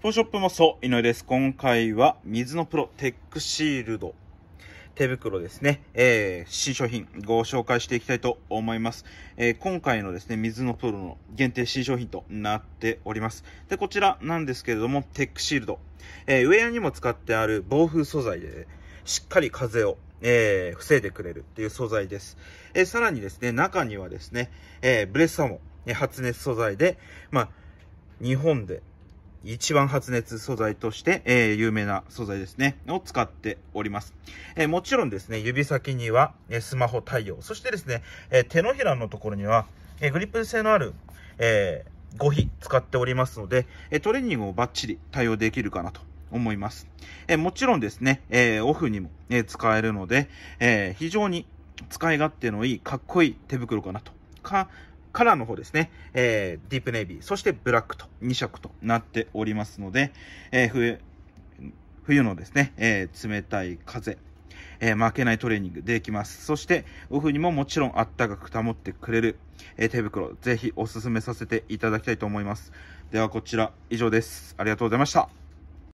スポショップもそう、井上です。今回は、水のプロテックシールド。手袋ですね、えー、新商品ご紹介していきたいと思います。えー、今回のですね、水のプロの限定新商品となっております。で、こちらなんですけれども、テックシールド。えー、ウェアにも使ってある防風素材で、しっかり風をえー、防いでくれるっていう素材です。えー、さらにですね、中にはですね、えー、ブレスサも、ね、発熱素材で、まあ、日本で一番発熱素材として、えー、有名な素材ですね、を使っております。えー、もちろんですね、指先には、えスマホ対応、そしてですね、え手のひらのところには、えグリップ性のある、えー、ゴヒ使っておりますので、えトレーニングをバッチリ対応できるかなと思います。えもちろんですね、えオフにも、え使えるので、え非常に使い勝手のいい、かっこいい手袋かなと。か、カラーの方ですね、えー、ディープネイビー、そしてブラックと2色となっておりますので、えー、冬、冬のですね、えー、冷たい風、え負けないトレーニングできます。そして、オフにももちろんあったかく保ってくれる、え手袋、ぜひお勧めさせていただきたいと思います。ではこちら以上です。ありがとうございました。